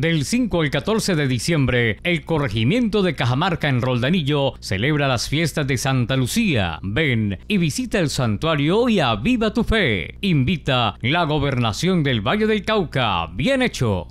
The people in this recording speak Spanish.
Del 5 al 14 de diciembre, el corregimiento de Cajamarca en Roldanillo celebra las fiestas de Santa Lucía. Ven y visita el santuario y aviva tu fe. Invita la gobernación del Valle del Cauca. Bien hecho.